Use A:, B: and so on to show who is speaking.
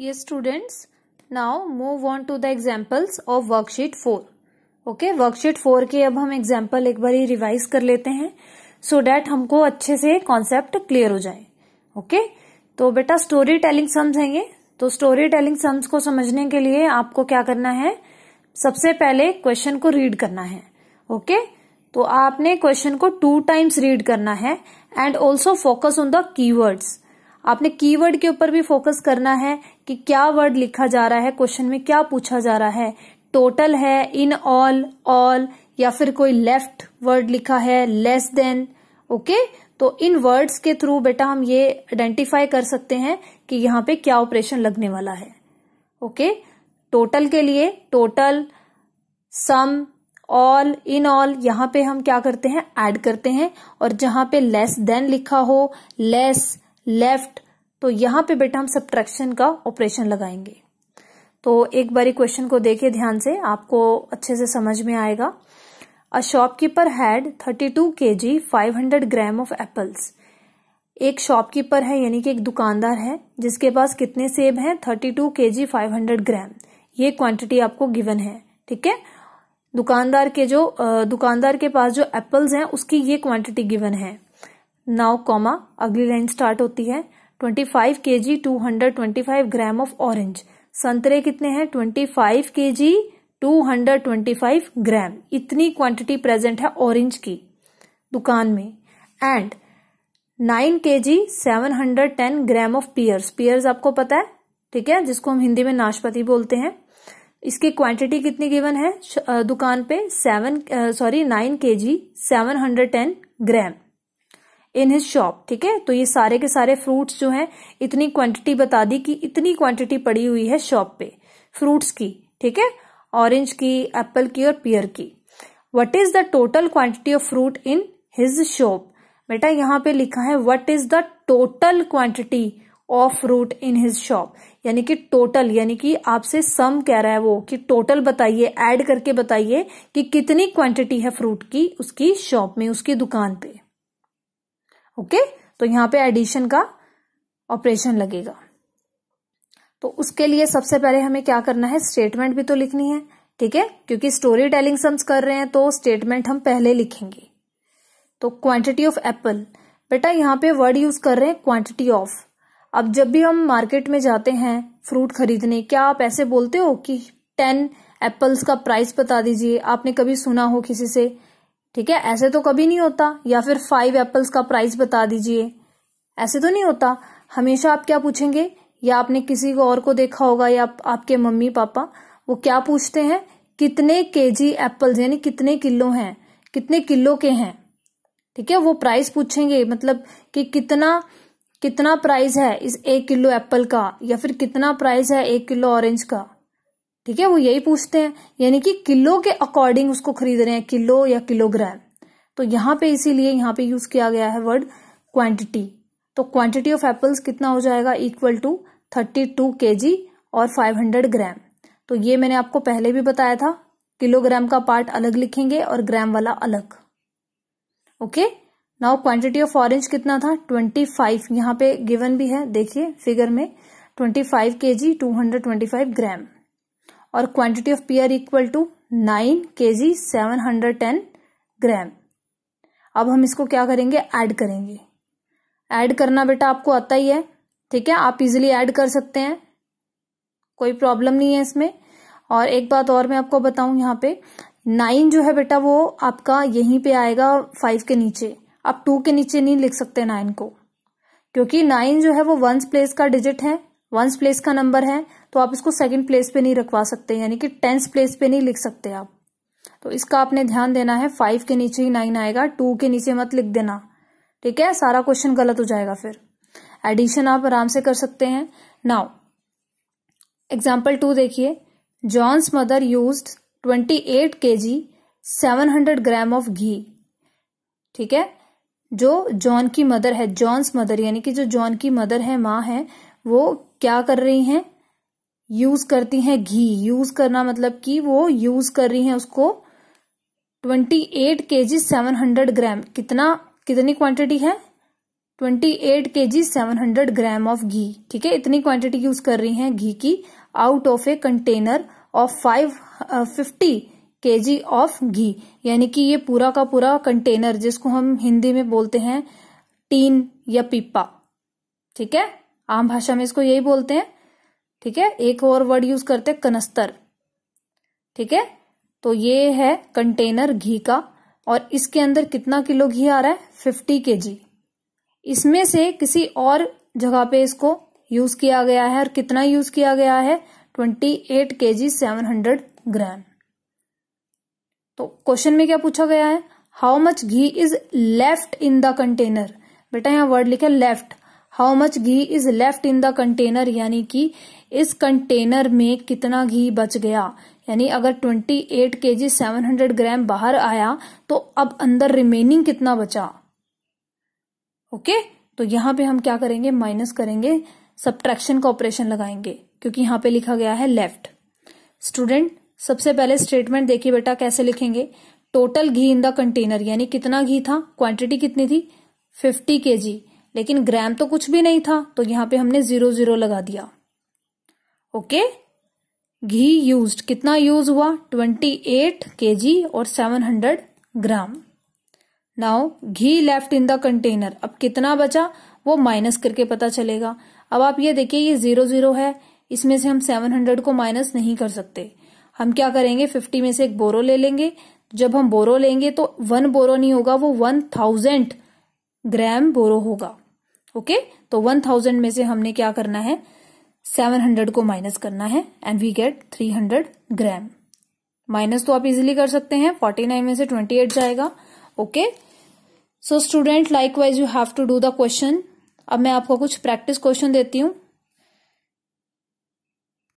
A: ये students now move on to the examples of worksheet four okay worksheet four के अब हम example एक बार रिवाइज कर लेते हैं सो so डैट हमको अच्छे से कॉन्सेप्ट क्लियर हो जाए ओके okay? तो बेटा स्टोरी टेलिंग सम्स हैंगे तो स्टोरी टेलिंग सम्स को समझने के लिए आपको क्या करना है सबसे पहले क्वेश्चन को रीड करना है ओके okay? तो आपने क्वेश्चन को टू टाइम्स रीड करना है and also focus on the keywords आपने कीवर्ड के ऊपर भी फोकस करना है कि क्या वर्ड लिखा जा रहा है क्वेश्चन में क्या पूछा जा रहा है टोटल है इन ऑल ऑल या फिर कोई लेफ्ट वर्ड लिखा है लेस देन ओके तो इन वर्ड्स के थ्रू बेटा हम ये आइडेंटिफाई कर सकते हैं कि यहाँ पे क्या ऑपरेशन लगने वाला है ओके टोटल के लिए total sum all in all यहां पे हम क्या करते हैं ऐड करते हैं और जहां पे लेस देन लिखा हो लेस लेफ्ट तो यहां पे बेटा हम सब्ट्रैक्शन का ऑपरेशन लगाएंगे तो एक बारी क्वेश्चन को देखिए ध्यान से आपको अच्छे से समझ में आएगा a shopkeeper had 32 g five gram of apples एक शॉपकीपर है यानी कि एक दुकानदार है जिसके पास कितने सेब हैं 32 जी फाइव ग्राम ये क्वांटिटी आपको गिवन है ठीक है दुकानदार के जो दुकानदार के पास जो एप्पल्स हैं उसकी ये क्वांटिटी गिवन है नाउ कॉमा अगली लाइन स्टार्ट होती है twenty five k g two hundred twenty five gram of orange संतरे कितने हैं twenty five k g two hundred twenty five gram इतनी क्वांटिटी प्रेजेंट है ऑरेंज की दुकान में and nine k g seven hundred ten gram of pears pears आपको पता है ठीक है जिसको हम हिंदी में नाशपाती बोलते हैं इसकी क्वांटिटी कितनी गिवन है दुकान पे seven sorry nine k g seven hundred ten gram in his shop ठीक है तो ये सारे के सारे फ्रूट्स जो हैं इतनी क्वांटिटी बता दी कि इतनी क्वांटिटी पड़ी हुई है शॉप पे फ्रूट्स की ठीक है ऑरेंज की एप्पल की और पियर की what is the total quantity of fruit in his shop बेटा यहाँ पे लिखा है what is the total quantity of fruit in his shop यानी कि टोटल यानी कि आपसे सम कह रहा है वो कि टोटल बताइए एड करके बताइए कि कितनी क्वांटिटी है फ्रूट की उसकी शॉप में उसकी दुकान पे ओके तो यहाँ पे एडिशन का ऑपरेशन लगेगा तो उसके लिए सबसे पहले हमें क्या करना है स्टेटमेंट भी तो लिखनी है ठीक है क्योंकि स्टोरी टेलिंग सम्स कर रहे हैं तो स्टेटमेंट हम पहले लिखेंगे तो क्वांटिटी ऑफ एप्पल बेटा यहाँ पे वर्ड यूज कर रहे हैं क्वांटिटी ऑफ अब जब भी हम मार्केट में जाते हैं फ्रूट खरीदने क्या आप ऐसे बोलते हो कि टेन एप्पल्स का प्राइस बता दीजिए आपने कभी सुना हो किसी से ठीक है ऐसे तो कभी नहीं होता या फिर फाइव एप्पल्स का प्राइस बता दीजिए ऐसे तो नहीं होता हमेशा आप क्या पूछेंगे या आपने किसी को और को देखा होगा या आप, आपके मम्मी पापा वो क्या पूछते हैं कितने केजी एप्पल्स यानी कितने किलो हैं कितने किलो के हैं ठीक है वो प्राइस पूछेंगे मतलब कि कितना कितना प्राइस है इस एक किलो एप्पल का या फिर कितना प्राइस है एक किलो ऑरेंज का ठीक है वो यही पूछते हैं यानी कि किलो के अकॉर्डिंग उसको खरीद रहे हैं किलो या किलोग्राम तो यहाँ पे इसीलिए यहां पे यूज किया गया है वर्ड क्वांटिटी तो क्वांटिटी ऑफ एप्पल्स कितना हो जाएगा इक्वल टू थर्टी टू के जी और फाइव हंड्रेड ग्राम तो ये मैंने आपको पहले भी बताया था किलोग्राम का पार्ट अलग लिखेंगे और ग्राम वाला अलग okay now quantity of orange कितना था ट्वेंटी फाइव यहाँ पे गिवन भी है देखिए फिगर में twenty five k g two hundred twenty five gram और quantity of pear equal to nine k g seven hundred ten gram अब हम इसको क्या करेंगे ऐड करेंगे ऐड करना बेटा आपको आता ही है ठीक है आप इजिली ऐड कर सकते हैं कोई प्रॉब्लम नहीं है इसमें और एक बात और मैं आपको बताऊं यहाँ पे नाइन जो है बेटा वो आपका यहीं पे आएगा फाइव के नीचे आप टू के नीचे नहीं लिख सकते नाइन को क्योंकि नाइन जो है वो वंस प्लेस का डिजिट है वंस प्लेस का नंबर है तो आप इसको सेकंड प्लेस पे नहीं रखवा सकते यानी कि टेंस प्लेस पे नहीं लिख सकते आप तो इसका आपने ध्यान देना है फाइव के नीचे ही नाइन आएगा टू के नीचे मत लिख देना ठीक है सारा क्वेश्चन गलत हो जाएगा फिर एडिशन आप आराम से कर सकते हैं नाउ एग्जाम्पल टू देखिए John's mother use twenty eight k g seven hundred gram of ghee ठीक है जो जॉन की मदर है जॉन्स मदर यानी कि जो जॉन की मदर है माँ है वो क्या कर रही हैं यूज करती हैं घी यूज करना मतलब कि वो यूज कर रही हैं उसको twenty eight k g seven hundred ग्राम कितना कितनी क्वांटिटी है twenty eight k g seven hundred gram of ghee ठीक है इतनी क्वांटिटी यूज कर रही हैं घी की out of a container of five fifty k g of घी यानी कि ये पूरा का पूरा कंटेनर जिसको हम हिंदी में बोलते हैं टीन या पीपा ठीक है आम भाषा में इसको यही बोलते हैं ठीक है एक और वर्ड यूज करते हैं कनस्तर ठीक है तो ये है कंटेनर घी का और इसके अंदर कितना किलो घी आ रहा है फिफ्टी के इसमें से किसी और जगह पे इसको यूज किया गया है और कितना यूज किया गया है twenty eight k g seven hundred ग्राम तो क्वेश्चन में क्या पूछा गया है how much ghee is left in the container बेटा यहां वर्ड लिखा left how much ghee is left in the container यानी कि इस कंटेनर में कितना घी बच गया यानी अगर 28 eight k g seven gram बाहर आया तो अब अंदर रिमेनिंग कितना बचा ओके okay? तो यहां पे हम क्या करेंगे माइनस करेंगे सब्ट्रैक्शन का ऑपरेशन लगाएंगे क्योंकि यहां पे लिखा गया है लेफ्ट स्टूडेंट सबसे पहले स्टेटमेंट देखिए बेटा कैसे लिखेंगे total ghee in the container यानी कितना घी था क्वांटिटी कितनी थी 50 के जी लेकिन ग्राम तो कुछ भी नहीं था तो यहां पे हमने जीरो जीरो लगा दिया ओके घी यूज कितना यूज हुआ ट्वेंटी एट के जी और seven hundred gram now ghee left in the container अब कितना बचा वो माइनस करके पता चलेगा अब आप ये देखिए ये जीरो जीरो है इसमें से हम सेवन हंड्रेड को माइनस नहीं कर सकते हम क्या करेंगे फिफ्टी में से एक बोरो ले लेंगे जब हम बोरो लेंगे तो वन बोरो नहीं होगा वो वन थाउजेंड ग्राम बोरो होगा ओके तो वन थाउजेंड में से हमने क्या करना है सेवन हंड्रेड को माइनस करना है and we get three hundred gram minus तो आप इजिली कर सकते हैं फोर्टी नाइन में से ट्वेंटी एट जाएगा okay so student likewise you have to do the question अब मैं आपको कुछ प्रैक्टिस क्वेश्चन देती हूँ